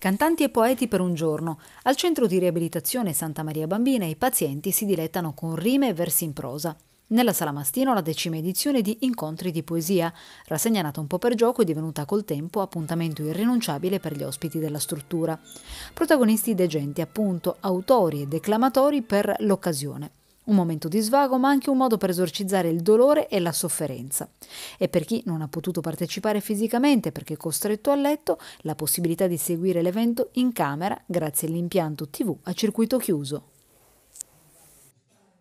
Cantanti e poeti per un giorno. Al centro di riabilitazione Santa Maria Bambina i pazienti si dilettano con rime e versi in prosa. Nella Sala Mastino la decima edizione di Incontri di poesia, rassegna nata un po' per gioco e divenuta col tempo appuntamento irrinunciabile per gli ospiti della struttura. Protagonisti degenti, appunto, autori e declamatori per l'occasione un momento di svago ma anche un modo per esorcizzare il dolore e la sofferenza. E per chi non ha potuto partecipare fisicamente perché costretto a letto, la possibilità di seguire l'evento in camera grazie all'impianto TV a circuito chiuso.